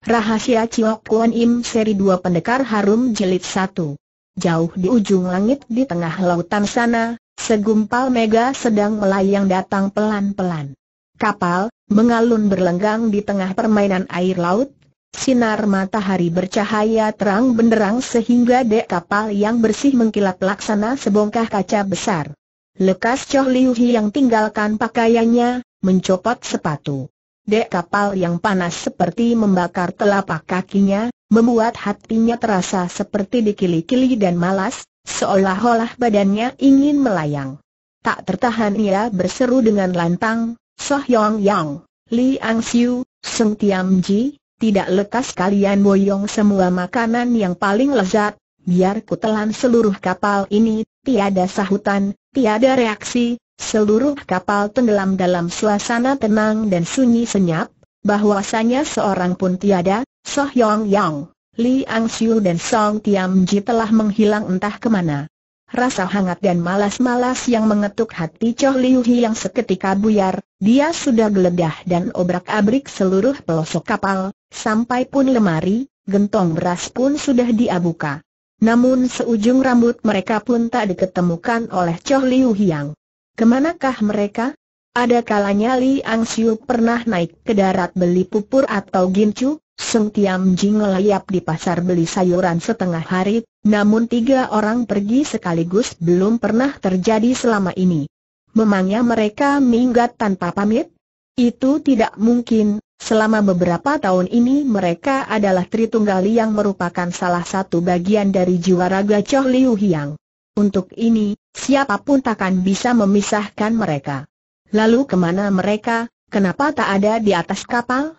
Rahasia Chiok Kuan Im seri dua Pendekar Harum jelit satu Jauh di ujung langit di tengah lautan sana, segumpal mega sedang melayang datang pelan-pelan. Kapal, mengalun berlenggang di tengah permainan air laut, sinar matahari bercahaya terang benderang sehingga dek kapal yang bersih mengkilap laksana sebongkah kaca besar. Lekas Choh Liu Hi yang tinggalkan pakaiannya, mencopot sepatu dek kapal yang panas seperti membakar telapak kakinya, membuat hatinya terasa seperti dikili-kili dan malas, seolah-olah badannya ingin melayang. Tak tertahan ia berseru dengan lantang, Soh Yong Yang, Li Ang Siu, Seng Tiam Ji, tidak lekas kalian boyong semua makanan yang paling lezat, biar telan seluruh kapal ini, tiada sahutan, tiada reaksi, seluruh kapal tenggelam dalam suasana tenang dan sunyi senyap, bahwasanya seorang pun tiada, Soh Yong Yang, Li Ang Siu dan Song Tiam Ji telah menghilang entah kemana. Rasa hangat dan malas-malas yang mengetuk hati Choh Liu Hi yang seketika buyar, dia sudah geledah dan obrak-abrik seluruh pelosok kapal, sampai pun lemari, gentong beras pun sudah diabuka. Namun seujung rambut mereka pun tak diketemukan oleh Choh Liu Hiang. Kemanakah mereka? Ada kalanya Li Ang Siu pernah naik ke darat beli pupur atau gincu, Seng Tiam Jing ngelayap di pasar beli sayuran setengah hari, namun tiga orang pergi sekaligus belum pernah terjadi selama ini. Memangnya mereka minggat tanpa pamit? Itu tidak mungkin, selama beberapa tahun ini mereka adalah Tritunggali yang merupakan salah satu bagian dari jiwa raga Choh Liu Hiang. Untuk ini, siapapun takkan bisa memisahkan mereka. Lalu kemana mereka, kenapa tak ada di atas kapal?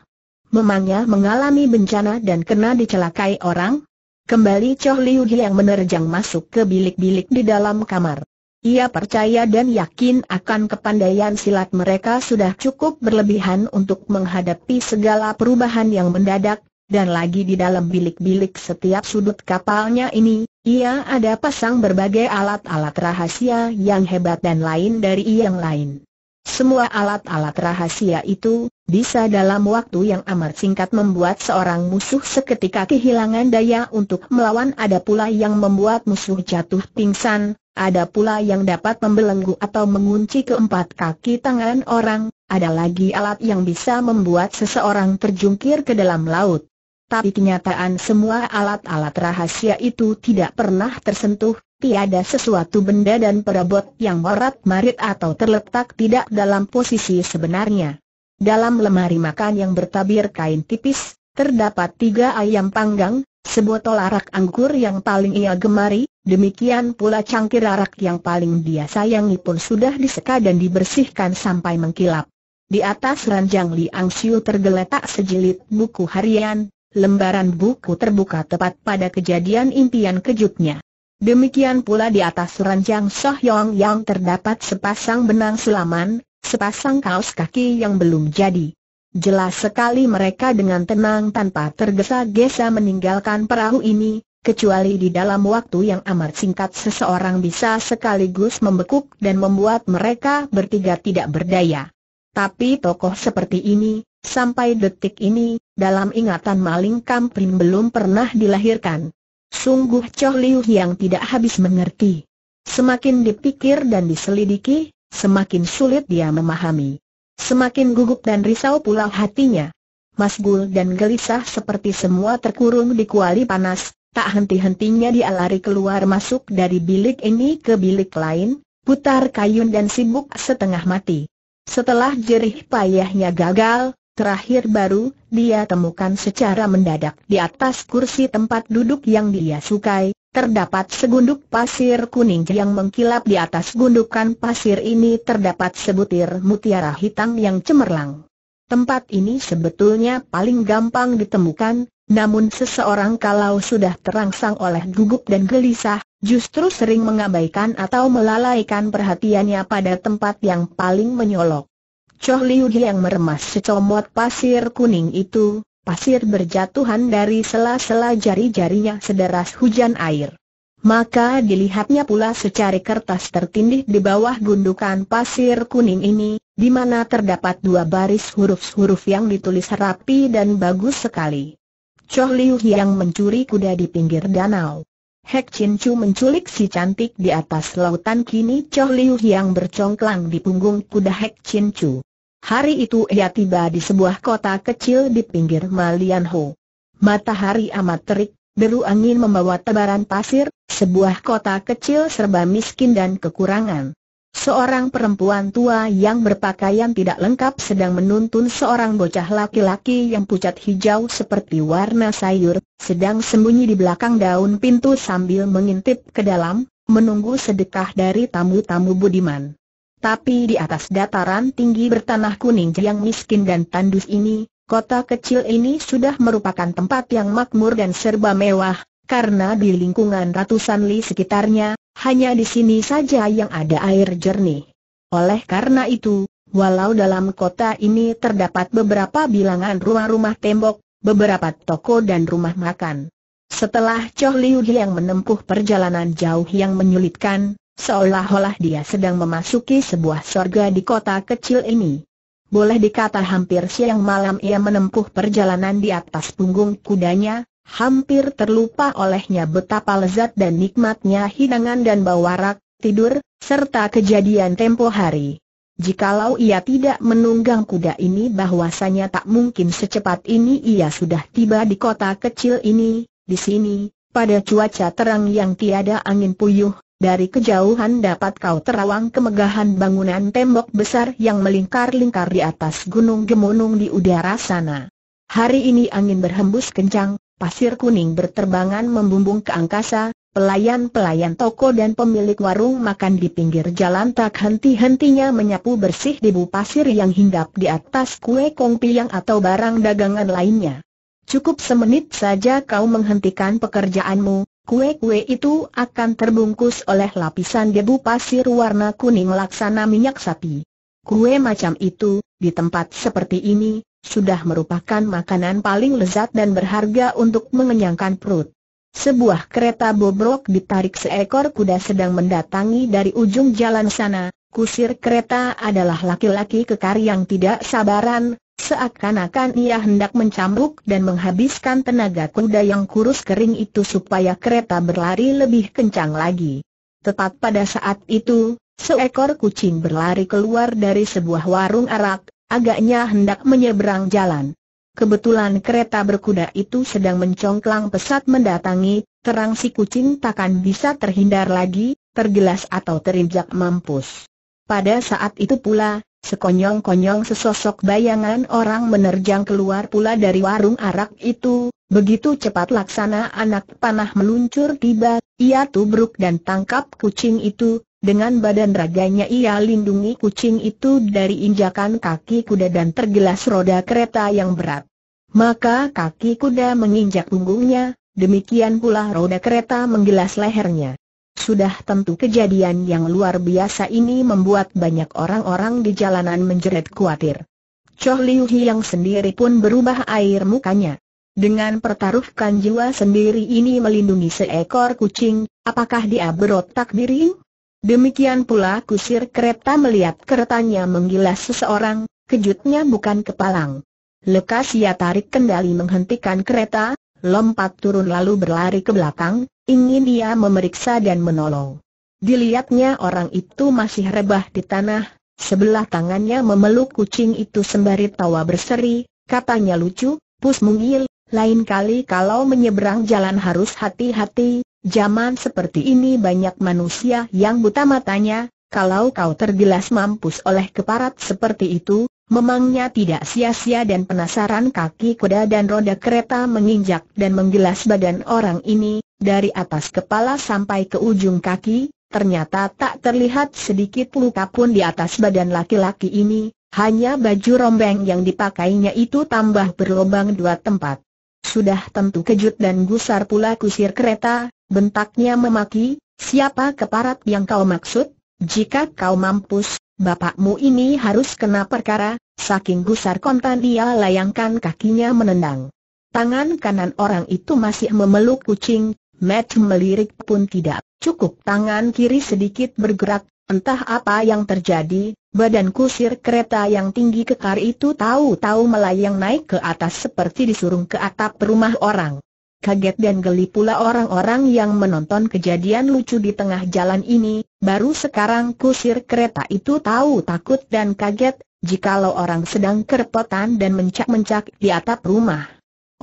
Memangnya mengalami bencana dan kena dicelakai orang? Kembali Choh Liu yang menerjang masuk ke bilik-bilik di dalam kamar. Ia percaya dan yakin akan kepandaian silat mereka sudah cukup berlebihan untuk menghadapi segala perubahan yang mendadak, dan lagi di dalam bilik-bilik setiap sudut kapalnya ini, ia ada pasang berbagai alat-alat rahasia yang hebat dan lain dari yang lain. Semua alat-alat rahasia itu, bisa dalam waktu yang amat singkat membuat seorang musuh seketika kehilangan daya untuk melawan ada pula yang membuat musuh jatuh pingsan, ada pula yang dapat membelenggu atau mengunci keempat kaki tangan orang, ada lagi alat yang bisa membuat seseorang terjungkir ke dalam laut tapi kenyataan semua alat-alat rahasia itu tidak pernah tersentuh, tiada sesuatu benda dan perabot yang morat-marit atau terletak tidak dalam posisi sebenarnya. Dalam lemari makan yang bertabir kain tipis, terdapat tiga ayam panggang, sebotol arak anggur yang paling ia gemari, demikian pula cangkir arak yang paling dia sayangi pun sudah diseka dan dibersihkan sampai mengkilap. Di atas ranjang Liang Xiu tergeletak sejilid buku harian, lembaran buku terbuka tepat pada kejadian impian kejutnya. Demikian pula di atas ranjang Sohyong yang terdapat sepasang benang selaman, sepasang kaos kaki yang belum jadi. Jelas sekali mereka dengan tenang tanpa tergesa-gesa meninggalkan perahu ini, kecuali di dalam waktu yang amat singkat seseorang bisa sekaligus membekuk dan membuat mereka bertiga tidak berdaya. Tapi tokoh seperti ini, Sampai detik ini, dalam ingatan maling kampling belum pernah dilahirkan. Sungguh Choh Liu yang tidak habis mengerti. Semakin dipikir dan diselidiki, semakin sulit dia memahami. Semakin gugup dan risau pula hatinya. Mas Gul dan gelisah seperti semua terkurung di kuali panas, tak henti-hentinya dia lari keluar masuk dari bilik ini ke bilik lain, putar kayun dan sibuk setengah mati. Setelah jerih payahnya gagal, Terakhir baru, dia temukan secara mendadak di atas kursi tempat duduk yang dia sukai, terdapat segunduk pasir kuning yang mengkilap di atas gundukan pasir ini terdapat sebutir mutiara hitam yang cemerlang. Tempat ini sebetulnya paling gampang ditemukan, namun seseorang kalau sudah terangsang oleh gugup dan gelisah, justru sering mengabaikan atau melalaikan perhatiannya pada tempat yang paling menyolok. Choh Liu yang meremas secomot pasir kuning itu, pasir berjatuhan dari sela-sela jari-jarinya sederas hujan air. Maka dilihatnya pula secari kertas tertindih di bawah gundukan pasir kuning ini, di mana terdapat dua baris huruf-huruf yang ditulis rapi dan bagus sekali. Choh Liu yang mencuri kuda di pinggir danau. Hek Chin Chu menculik si cantik di atas lautan kini Choh Liu yang bercongklang di punggung kuda Hek Chin Chu. Hari itu ia tiba di sebuah kota kecil di pinggir Malianho. Matahari amat terik, deru angin membawa tebaran pasir, sebuah kota kecil serba miskin dan kekurangan. Seorang perempuan tua yang berpakaian tidak lengkap sedang menuntun seorang bocah laki-laki yang pucat hijau seperti warna sayur, sedang sembunyi di belakang daun pintu sambil mengintip ke dalam, menunggu sedekah dari tamu-tamu budiman. Tapi di atas dataran tinggi bertanah kuning yang miskin dan tandus ini, kota kecil ini sudah merupakan tempat yang makmur dan serba mewah, karena di lingkungan ratusan li sekitarnya, hanya di sini saja yang ada air jernih. Oleh karena itu, walau dalam kota ini terdapat beberapa bilangan rumah-rumah tembok, beberapa toko dan rumah makan. Setelah Choh Liu yang menempuh perjalanan jauh yang menyulitkan, seolah-olah dia sedang memasuki sebuah sorga di kota kecil ini. Boleh dikata hampir siang malam ia menempuh perjalanan di atas punggung kudanya, hampir terlupa olehnya betapa lezat dan nikmatnya hidangan dan bawarak, tidur, serta kejadian tempo hari. Jikalau ia tidak menunggang kuda ini bahwasanya tak mungkin secepat ini ia sudah tiba di kota kecil ini, di sini, pada cuaca terang yang tiada angin puyuh, dari kejauhan dapat kau terawang kemegahan bangunan tembok besar yang melingkar-lingkar di atas gunung gemunung di udara sana. Hari ini angin berhembus kencang, pasir kuning berterbangan membumbung ke angkasa, pelayan-pelayan toko dan pemilik warung makan di pinggir jalan tak henti-hentinya menyapu bersih debu pasir yang hinggap di atas kue yang atau barang dagangan lainnya. Cukup semenit saja kau menghentikan pekerjaanmu, Kue-kue itu akan terbungkus oleh lapisan debu pasir warna kuning laksana minyak sapi. Kue macam itu, di tempat seperti ini, sudah merupakan makanan paling lezat dan berharga untuk mengenyangkan perut. Sebuah kereta bobrok ditarik seekor kuda sedang mendatangi dari ujung jalan sana. Kusir kereta adalah laki-laki kekar yang tidak sabaran, Seakan-akan ia hendak mencambuk dan menghabiskan tenaga kuda yang kurus kering itu supaya kereta berlari lebih kencang lagi. Tepat pada saat itu, seekor kucing berlari keluar dari sebuah warung arak, agaknya hendak menyeberang jalan. Kebetulan kereta berkuda itu sedang mencongklang pesat mendatangi, terang si kucing takkan bisa terhindar lagi, tergelas atau terinjak mampus. Pada saat itu pula, Sekonyong-konyong sesosok bayangan orang menerjang keluar pula dari warung arak itu, begitu cepat laksana anak panah meluncur tiba, ia tubruk dan tangkap kucing itu, dengan badan raganya ia lindungi kucing itu dari injakan kaki kuda dan tergelas roda kereta yang berat. Maka kaki kuda menginjak punggungnya, demikian pula roda kereta menggelas lehernya. Sudah tentu kejadian yang luar biasa ini membuat banyak orang-orang di jalanan menjerit khawatir. Choh Liu yang sendiri pun berubah air mukanya. Dengan pertaruhkan jiwa sendiri ini melindungi seekor kucing, apakah dia berotak diri? Demikian pula kusir kereta melihat keretanya menggilas seseorang, kejutnya bukan kepalang. Lekas ia tarik kendali menghentikan kereta, lompat turun lalu berlari ke belakang, ingin dia memeriksa dan menolong. Dilihatnya orang itu masih rebah di tanah, sebelah tangannya memeluk kucing itu sembari tawa berseri, katanya lucu, pus mungil, lain kali kalau menyeberang jalan harus hati-hati, zaman seperti ini banyak manusia yang buta matanya, kalau kau tergilas mampus oleh keparat seperti itu, Memangnya tidak sia-sia dan penasaran kaki kuda dan roda kereta menginjak dan menggilas badan orang ini, dari atas kepala sampai ke ujung kaki, ternyata tak terlihat sedikit luka pun di atas badan laki-laki ini, hanya baju rombeng yang dipakainya itu tambah berlobang dua tempat. Sudah tentu kejut dan gusar pula kusir kereta, bentaknya memaki, siapa keparat yang kau maksud? Jika kau mampus, bapakmu ini harus kena perkara, saking gusar kontan dia layangkan kakinya menendang. Tangan kanan orang itu masih memeluk kucing, Matt melirik pun tidak, cukup tangan kiri sedikit bergerak, entah apa yang terjadi, badan kusir kereta yang tinggi kekar itu tahu-tahu melayang naik ke atas seperti disurung ke atap rumah orang. Kaget dan geli pula orang-orang yang menonton kejadian lucu di tengah jalan ini, baru sekarang kusir kereta itu tahu takut dan kaget, jikalau orang sedang kerepotan dan mencak-mencak di atap rumah.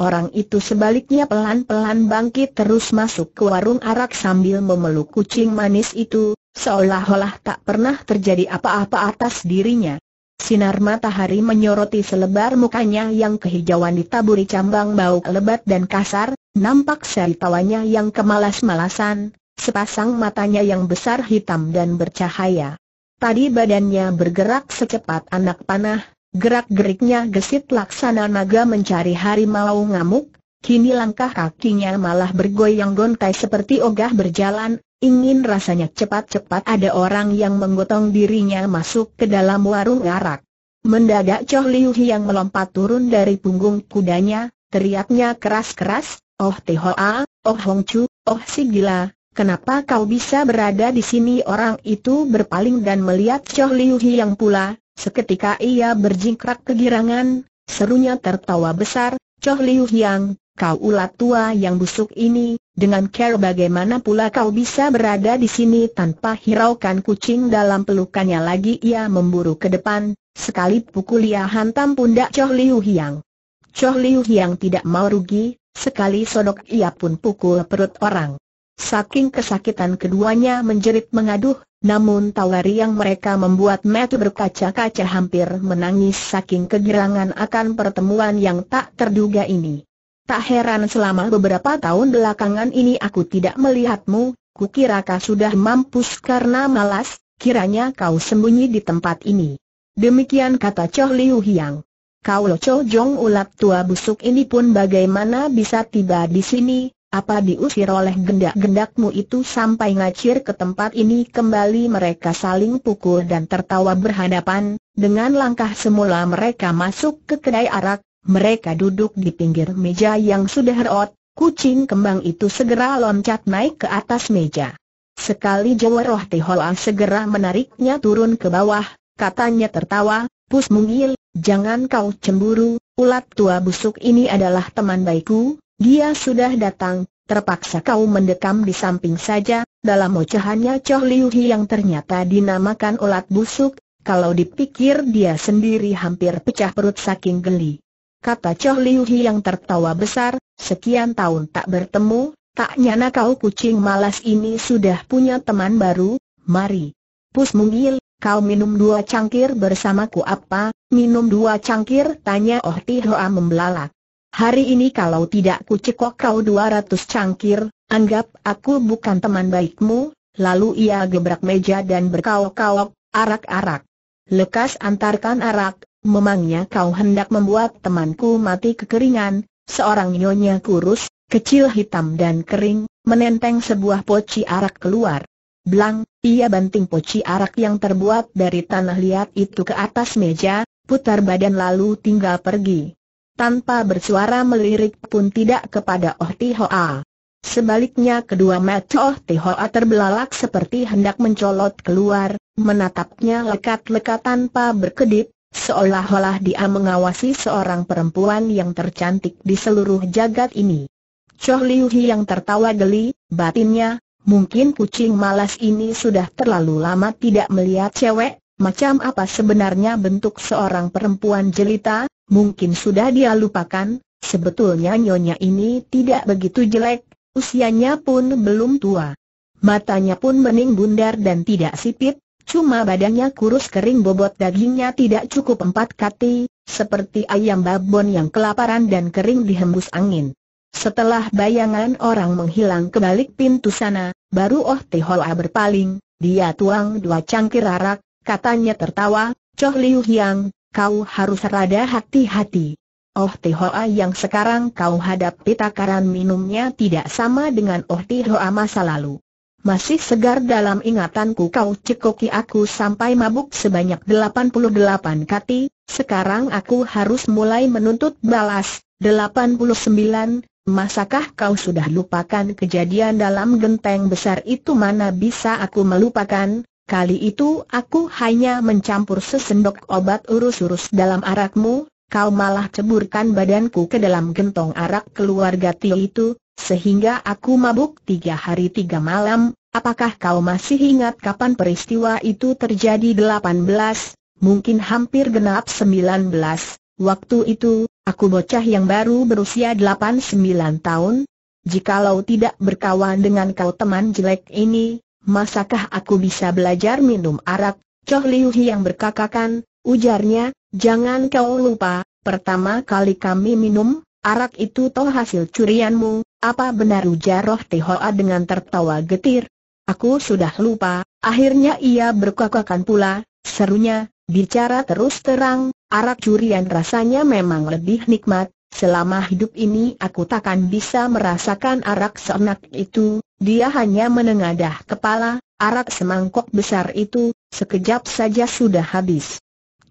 Orang itu sebaliknya pelan-pelan bangkit terus masuk ke warung arak sambil memeluk kucing manis itu, seolah-olah tak pernah terjadi apa-apa atas dirinya. Sinar matahari menyoroti selebar mukanya yang kehijauan ditaburi cambang bau lebat dan kasar, Nampak seri tawanya yang kemalas-malasan, sepasang matanya yang besar hitam dan bercahaya. Tadi badannya bergerak secepat anak panah, gerak-geriknya gesit laksana naga mencari harimau ngamuk, kini langkah kakinya malah bergoyang gontai seperti ogah berjalan, ingin rasanya cepat-cepat ada orang yang menggotong dirinya masuk ke dalam warung arak. Mendadak Choh Liu yang melompat turun dari punggung kudanya, teriaknya keras-keras, Oh Hoa, Oh Hong Chu, Oh Sigila, kenapa kau bisa berada di sini orang itu berpaling dan melihat Choh Liu yang pula, seketika ia berjingkrak kegirangan, serunya tertawa besar, Choh Liu Hiang, kau ulat tua yang busuk ini, dengan care bagaimana pula kau bisa berada di sini tanpa hiraukan kucing dalam pelukannya lagi ia memburu ke depan, sekali pukul ia hantam pundak Choh Liu Hiang. Choh Liu Hiang tidak mau rugi, Sekali sodok ia pun pukul perut orang. Saking kesakitan keduanya menjerit mengaduh, namun tawari yang mereka membuat metu berkaca-kaca hampir menangis saking kegirangan akan pertemuan yang tak terduga ini. Tak heran selama beberapa tahun belakangan ini aku tidak melihatmu, kukira kau sudah mampus karena malas, kiranya kau sembunyi di tempat ini. Demikian kata Choh Liu Hiang. Kau Loco Jong ulat tua busuk ini pun bagaimana bisa tiba di sini, apa diusir oleh gendak-gendakmu itu sampai ngacir ke tempat ini kembali mereka saling pukul dan tertawa berhadapan, dengan langkah semula mereka masuk ke kedai arak, mereka duduk di pinggir meja yang sudah rot, kucing kembang itu segera loncat naik ke atas meja. Sekali Jawa Roh Tihoa segera menariknya turun ke bawah, katanya tertawa, Pus mungil, Jangan kau cemburu, ulat tua busuk ini adalah teman baikku, dia sudah datang, terpaksa kau mendekam di samping saja, dalam ocehannya Choh Liu Hi yang ternyata dinamakan ulat busuk, kalau dipikir dia sendiri hampir pecah perut saking geli. Kata Choh Liu Hi yang tertawa besar, sekian tahun tak bertemu, tak nyana kau kucing malas ini sudah punya teman baru, mari. Pus mungil, kau minum dua cangkir bersamaku apa, Minum dua cangkir? Tanya Oh Tihoa membelalak. Hari ini kalau tidak ku cekok kau ratus cangkir, anggap aku bukan teman baikmu, lalu ia gebrak meja dan berkaok-kaok, arak-arak. Lekas antarkan arak, memangnya kau hendak membuat temanku mati kekeringan, seorang nyonya kurus, kecil hitam dan kering, menenteng sebuah poci arak keluar. Blang, ia banting poci arak yang terbuat dari tanah liat itu ke atas meja, putar badan lalu tinggal pergi. Tanpa bersuara melirik pun tidak kepada Oh Tihoa. Sebaliknya kedua mata Oh Tihoa terbelalak seperti hendak mencolot keluar, menatapnya lekat-lekat tanpa berkedip, seolah-olah dia mengawasi seorang perempuan yang tercantik di seluruh jagat ini. Choh Liu Hi yang tertawa geli, batinnya, mungkin kucing malas ini sudah terlalu lama tidak melihat cewek, Macam apa sebenarnya bentuk seorang perempuan jelita, mungkin sudah dia lupakan, sebetulnya nyonya ini tidak begitu jelek, usianya pun belum tua. Matanya pun bening bundar dan tidak sipit, cuma badannya kurus kering bobot dagingnya tidak cukup empat kati, seperti ayam babon yang kelaparan dan kering dihembus angin. Setelah bayangan orang menghilang ke balik pintu sana, baru Oh Tehoa berpaling, dia tuang dua cangkir arak, katanya tertawa, Choh Liu Yang, kau harus rada hati-hati. Oh Tihoa yang sekarang kau hadapi takaran minumnya tidak sama dengan Oh Tihoa masa lalu. Masih segar dalam ingatanku kau cekoki aku sampai mabuk sebanyak 88 kati, sekarang aku harus mulai menuntut balas, 89, masakah kau sudah lupakan kejadian dalam genteng besar itu mana bisa aku melupakan, Kali itu aku hanya mencampur sesendok obat urus-urus dalam arakmu, kau malah ceburkan badanku ke dalam gentong arak keluarga Tio itu, sehingga aku mabuk tiga hari tiga malam. Apakah kau masih ingat kapan peristiwa itu terjadi 18, mungkin hampir genap 19, waktu itu, aku bocah yang baru berusia 8-9 tahun, Jikalau tidak berkawan dengan kau teman jelek ini, masakah aku bisa belajar minum arak? Choh Liu yang berkakakan, ujarnya, jangan kau lupa, pertama kali kami minum, arak itu toh hasil curianmu, apa benar ujar Roh Tihoa dengan tertawa getir? Aku sudah lupa, akhirnya ia berkakakan pula, serunya, bicara terus terang, arak curian rasanya memang lebih nikmat, selama hidup ini aku takkan bisa merasakan arak seenak itu, dia hanya menengadah kepala, arak semangkok besar itu, sekejap saja sudah habis.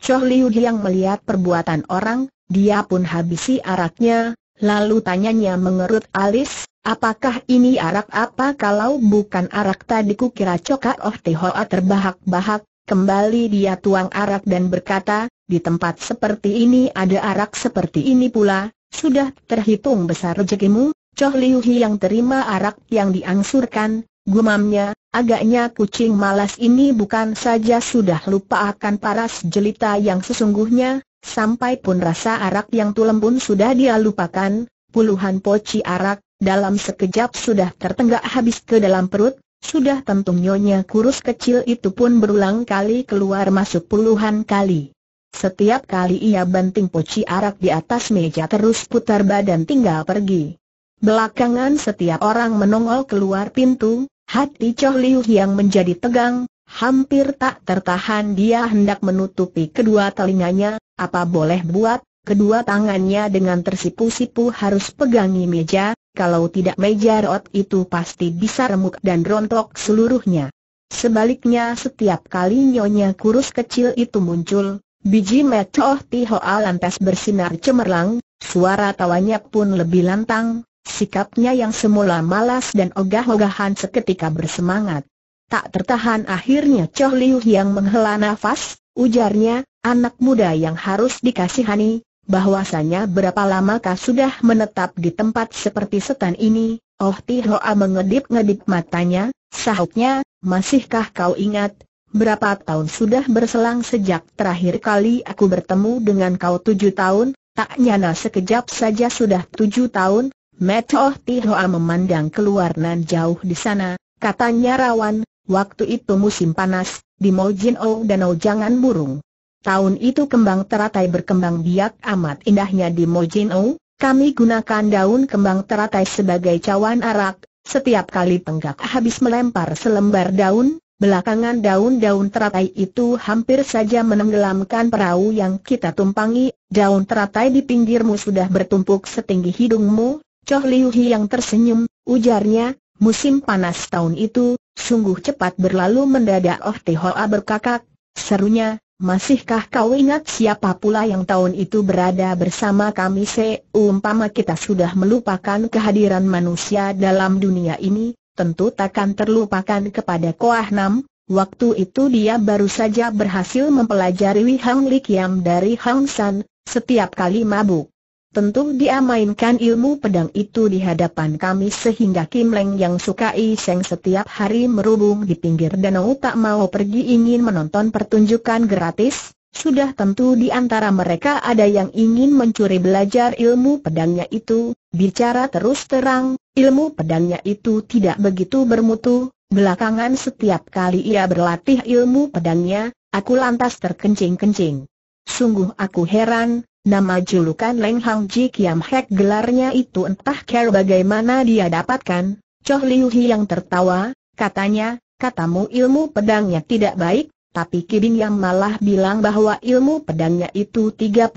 Choh Liu yang melihat perbuatan orang, dia pun habisi araknya, lalu tanyanya mengerut alis, apakah ini arak apa kalau bukan arak tadi kukira coklat. oh tehoa terbahak-bahak, kembali dia tuang arak dan berkata, di tempat seperti ini ada arak seperti ini pula, sudah terhitung besar rezekimu, Choh Liu Hi yang terima arak yang diangsurkan, gumamnya, agaknya kucing malas ini bukan saja sudah lupa akan paras jelita yang sesungguhnya, sampai pun rasa arak yang tulem pun sudah dia lupakan, puluhan poci arak, dalam sekejap sudah tertenggak habis ke dalam perut, sudah tentu nyonya kurus kecil itu pun berulang kali keluar masuk puluhan kali. Setiap kali ia banting poci arak di atas meja terus putar badan tinggal pergi. Belakangan setiap orang menongol keluar pintu, hati Choh Liu yang menjadi tegang, hampir tak tertahan dia hendak menutupi kedua telinganya, apa boleh buat, kedua tangannya dengan tersipu-sipu harus pegangi meja, kalau tidak meja rot itu pasti bisa remuk dan rontok seluruhnya. Sebaliknya setiap kali nyonya kurus kecil itu muncul, biji mecoh tihoa lantas bersinar cemerlang, suara tawanya pun lebih lantang, Sikapnya yang semula malas dan ogah-ogahan seketika bersemangat. Tak tertahan akhirnya Choh Liu yang menghela nafas, ujarnya, anak muda yang harus dikasihani, bahwasanya berapa lama kau sudah menetap di tempat seperti setan ini, Oh Ti Hoa mengedip-ngedip matanya, sahutnya, masihkah kau ingat, berapa tahun sudah berselang sejak terakhir kali aku bertemu dengan kau tujuh tahun, tak nyana sekejap saja sudah tujuh tahun, Metoh Tihoa memandang keluar nan jauh di sana, katanya rawan, waktu itu musim panas, di Mojin O Danau jangan burung. Tahun itu kembang teratai berkembang biak amat indahnya di Mojin O, kami gunakan daun kembang teratai sebagai cawan arak, setiap kali tenggak habis melempar selembar daun, belakangan daun-daun teratai itu hampir saja menenggelamkan perahu yang kita tumpangi, daun teratai di pinggirmu sudah bertumpuk setinggi hidungmu, Choh Liu yang tersenyum, ujarnya, musim panas tahun itu, sungguh cepat berlalu mendadak Oh Hoa berkakak, serunya, masihkah kau ingat siapa pula yang tahun itu berada bersama kami seumpama kita sudah melupakan kehadiran manusia dalam dunia ini, tentu takkan terlupakan kepada Koah Nam, waktu itu dia baru saja berhasil mempelajari Wihang Likiam dari Hang San, setiap kali mabuk Tentu dia mainkan ilmu pedang itu di hadapan kami sehingga Kim Leng yang suka iseng setiap hari merubung di pinggir danau tak mau pergi ingin menonton pertunjukan gratis. Sudah tentu di antara mereka ada yang ingin mencuri belajar ilmu pedangnya itu, bicara terus terang, ilmu pedangnya itu tidak begitu bermutu, belakangan setiap kali ia berlatih ilmu pedangnya, aku lantas terkencing-kencing. Sungguh aku heran, Nama julukan Leng Hang Ji Kiam Hek gelarnya itu entah care bagaimana dia dapatkan. Choh Liu Hi yang tertawa, katanya, katamu ilmu pedangnya tidak baik, tapi Kibin yang malah bilang bahwa ilmu pedangnya itu 30%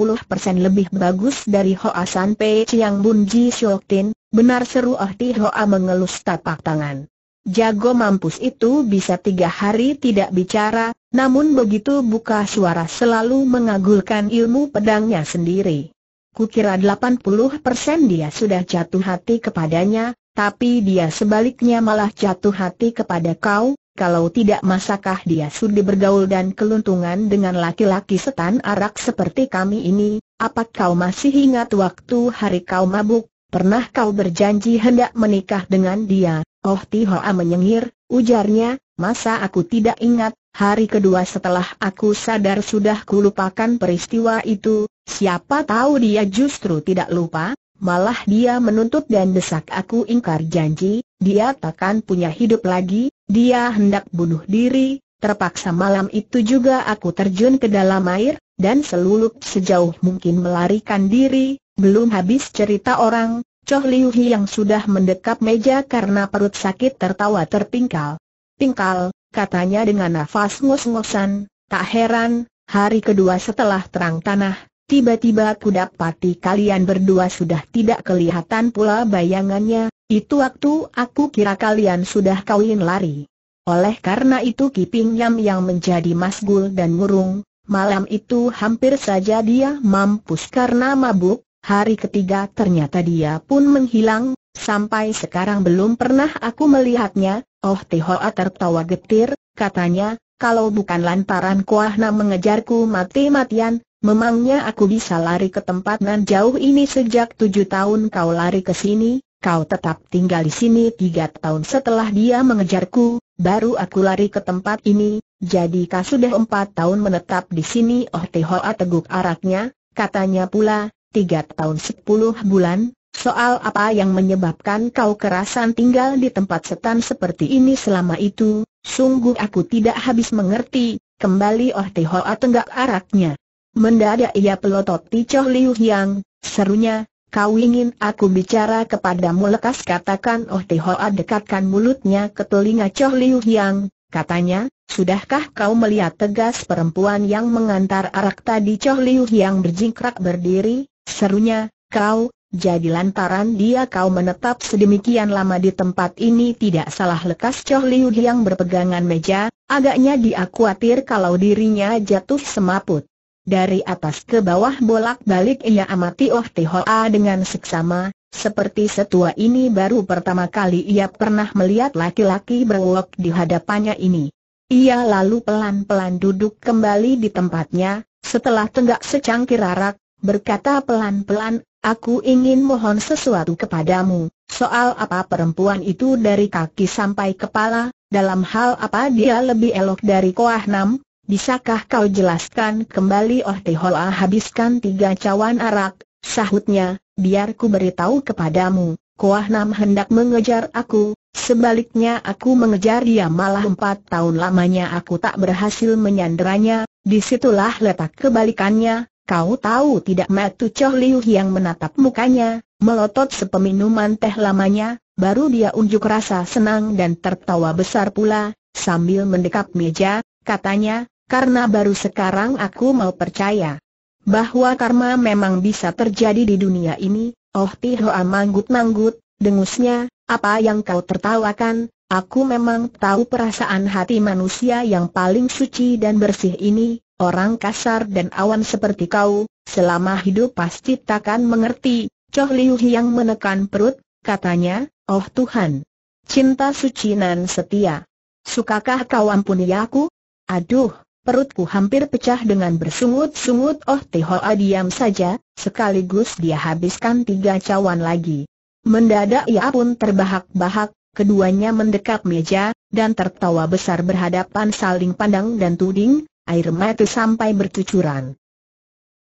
lebih bagus dari Hoa San Pei Chiang Bun Ji Shok Tin. Benar seru Ah Hoa mengelus tapak tangan. Jago mampus itu bisa tiga hari tidak bicara, namun begitu buka suara selalu mengagulkan ilmu pedangnya sendiri. Kukira 80% dia sudah jatuh hati kepadanya, tapi dia sebaliknya malah jatuh hati kepada kau, kalau tidak masakah dia sudah bergaul dan keluntungan dengan laki-laki setan arak seperti kami ini, apa kau masih ingat waktu hari kau mabuk, pernah kau berjanji hendak menikah dengan dia, Oh Tihoa menyengir, ujarnya, masa aku tidak ingat, hari kedua setelah aku sadar sudah kulupakan peristiwa itu, siapa tahu dia justru tidak lupa, malah dia menuntut dan desak aku ingkar janji, dia takkan punya hidup lagi, dia hendak bunuh diri, terpaksa malam itu juga aku terjun ke dalam air, dan selulup sejauh mungkin melarikan diri, belum habis cerita orang, Choh Liu Hi yang sudah mendekap meja karena perut sakit tertawa terpingkal. Pingkal, katanya dengan nafas ngos-ngosan, tak heran, hari kedua setelah terang tanah, tiba-tiba ku dapati kalian berdua sudah tidak kelihatan pula bayangannya, itu waktu aku kira kalian sudah kawin lari. Oleh karena itu Kiping Yam yang menjadi masgul dan murung, malam itu hampir saja dia mampus karena mabuk, hari ketiga ternyata dia pun menghilang, sampai sekarang belum pernah aku melihatnya, Oh Tihoa tertawa getir, katanya, kalau bukan lantaran Kuahna mengejarku mati-matian, memangnya aku bisa lari ke tempat nan jauh ini sejak tujuh tahun kau lari ke sini, Kau tetap tinggal di sini tiga tahun setelah dia mengejarku, baru aku lari ke tempat ini, jadi kau sudah empat tahun menetap di sini Oh Tehoa teguk araknya, katanya pula, tiga tahun sepuluh bulan, soal apa yang menyebabkan kau kerasan tinggal di tempat setan seperti ini selama itu, sungguh aku tidak habis mengerti, kembali Oh Te Hoa tenggak araknya. Mendadak ia pelotot Choh Liu Yang, serunya, kau ingin aku bicara kepadamu lekas katakan Oh Te Hoa dekatkan mulutnya ke telinga Choh Liu Yang, katanya, Sudahkah kau melihat tegas perempuan yang mengantar arak tadi Choh Liu yang berjingkrak berdiri, Serunya, kau, jadi lantaran dia kau menetap sedemikian lama di tempat ini tidak salah lekas Choh Liu yang berpegangan meja, agaknya dia khawatir kalau dirinya jatuh semaput. Dari atas ke bawah bolak-balik ia amati Oh Tihoa dengan seksama, seperti setua ini baru pertama kali ia pernah melihat laki-laki berwok di hadapannya ini. Ia lalu pelan-pelan duduk kembali di tempatnya, setelah tenggak secangkir arak, berkata pelan-pelan, aku ingin mohon sesuatu kepadamu, soal apa perempuan itu dari kaki sampai kepala, dalam hal apa dia lebih elok dari Koah Nam? bisakah kau jelaskan kembali Oh tehola ah, habiskan tiga cawan arak, sahutnya, biar ku beritahu kepadamu, Nam hendak mengejar aku, Sebaliknya aku mengejar dia malah empat tahun lamanya aku tak berhasil menyandranya, disitulah letak kebalikannya, Kau tahu tidak Matu Choh Liu yang menatap mukanya, melotot sepeminuman teh lamanya, baru dia unjuk rasa senang dan tertawa besar pula, sambil mendekap meja, katanya, karena baru sekarang aku mau percaya bahwa karma memang bisa terjadi di dunia ini, oh Tihoa manggut-manggut, dengusnya, apa yang kau tertawakan, aku memang tahu perasaan hati manusia yang paling suci dan bersih ini, orang kasar dan awam seperti kau, selama hidup pasti takkan mengerti, Choh Liu yang menekan perut, katanya, oh Tuhan. Cinta suci nan setia. Sukakah kau ampuni aku? Aduh, perutku hampir pecah dengan bersungut-sungut Oh Tihoa adiam saja, sekaligus dia habiskan tiga cawan lagi. Mendadak ia pun terbahak-bahak, keduanya mendekap meja, dan tertawa besar berhadapan saling pandang dan tuding, air mata sampai bercucuran.